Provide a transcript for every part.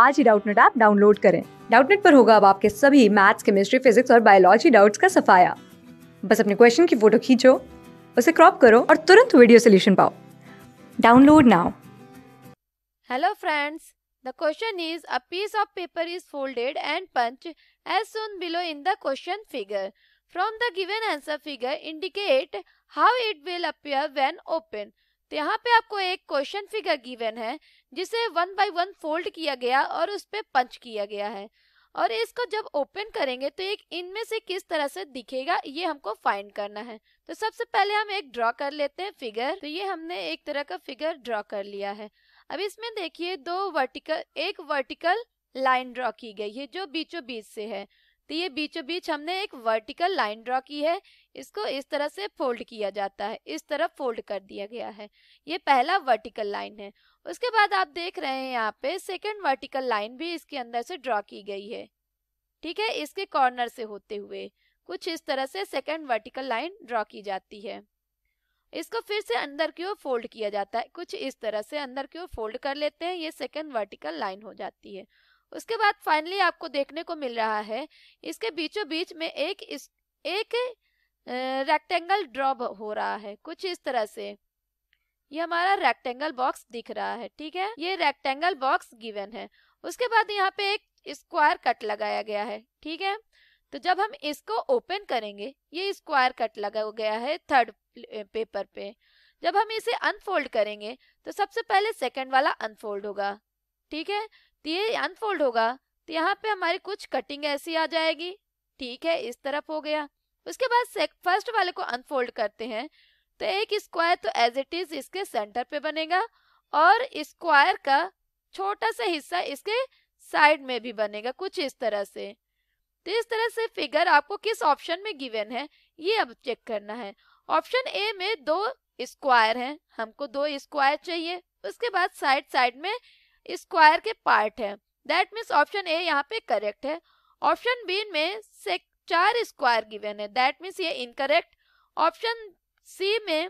आज ही Doubtnut app download करें डाउटनेट पर होगा अब आपके सभी मैथ्स केमिस्ट्री फिजिक्स और बायोलॉजी डाउट्स का सफाया बस अपने क्वेश्चन की फोटो खींचो उसे क्रॉप करो और तुरंत वीडियो सोल्यूशन पाओ download now hello friends The question is a piece of paper is folded and punched as shown below in the question figure. From the given answer figure indicate how it will appear when open. तो यहाँ पे आपको एक question figure given है जिसे one by one fold किया गया और उस पर पंच किया गया है और इसको जब ओपन करेंगे तो एक इनमें से किस तरह से दिखेगा ये हमको फाइंड करना है तो सबसे पहले हम एक ड्रॉ कर लेते हैं फिगर तो ये हमने एक तरह का फिगर ड्रॉ कर लिया है अब इसमें देखिए दो वर्टिकल एक वर्टिकल लाइन ड्रॉ की गई है जो बीचों बीच से है तो ये बीचों बीच हमने एक वर्टिकल लाइन ड्रॉ की है इसको इस तरह से फोल्ड किया जाता है इस तरह फोल्ड कर दिया गया है ये पहला वर्टिकल लाइन है उसके बाद आप देख रहे हैं यहाँ पे सेकेंड वर्टिकल लाइन भी इसके अंदर से ड्रॉ की गई है ठीक है इसके कॉर्नर से होते हुए कुछ इस तरह से सेकेंड वर्टिकल लाइन ड्रॉ की जाती है इसको फिर से अंदर की ओर फोल्ड किया जाता है कुछ इस तरह से अंदर की ओर फोल्ड कर लेते हैं ये सेकेंड वर्टिकल लाइन हो जाती है उसके बाद फाइनली आपको देखने को मिल रहा है इसके बीचों बीच में एक इस एक रेक्टेंगल ड्रॉप हो रहा है कुछ इस तरह से ये हमारा रेक्टेंगल बॉक्स दिख रहा है ठीक है ये रेक्टेंगल बॉक्स गिवन है उसके बाद यहाँ पे एक स्क्वायर कट लगाया गया है ठीक है तो जब हम इसको ओपन करेंगे ये स्क्वायर कट लगा गया है थर्ड पेपर पे जब हम इसे अनफोल्ड करेंगे तो सबसे पहले सेकंड वाला अनफोल्ड होगा ठीक है तो ये अनफोल्ड होगा तो यहाँ पे हमारी कुछ कटिंग ऐसी आ जाएगी ठीक है इस तरफ हो गया उसके बाद फर्स्ट वाले को अनफोल्ड करते हैं तो एक स्क्वायर तो एज इट इज इसके सेंटर पे बनेगा और स्क्वायर का छोटा सा हिस्सा इसके साइड में भी बनेगा कुछ इस तरह से तो इस तरह से फिगर आपको किस ऑप्शन में गिवन है ये अब चेक करना है ऑप्शन ए में दो स्क्वायर हैं हमको दो स्क्वायर चाहिए उसके बाद साइड साइड में स्क्वायर के पार्ट है दैट मीन्स ऑप्शन ए यहाँ पे करेक्ट है ऑप्शन बी में से चार स्क्वायर गिवेन है दैट मीन्स ये इनकरेक्ट ऑप्शन सी में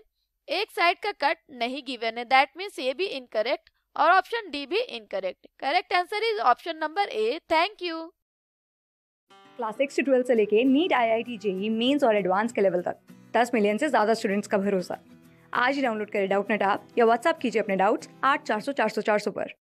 एक साइड का कट नहीं गिवेन है दैट मीन्स ये भी इनकरेक्ट और ऑप्शन डी भी incorrect correct answer is option number A thank you class six से से लेके NEET I I T JEE mains और एडवांस के लेवल तक दस मिलियन से ज़्यादा स्टूडेंट्स का भरोसा आज ही डाउनलोड करें डाउट नेट आप या व्हाट्सअप कीजिए अपने डाउट्स आठ चार सौ चार सौ चार सौ पर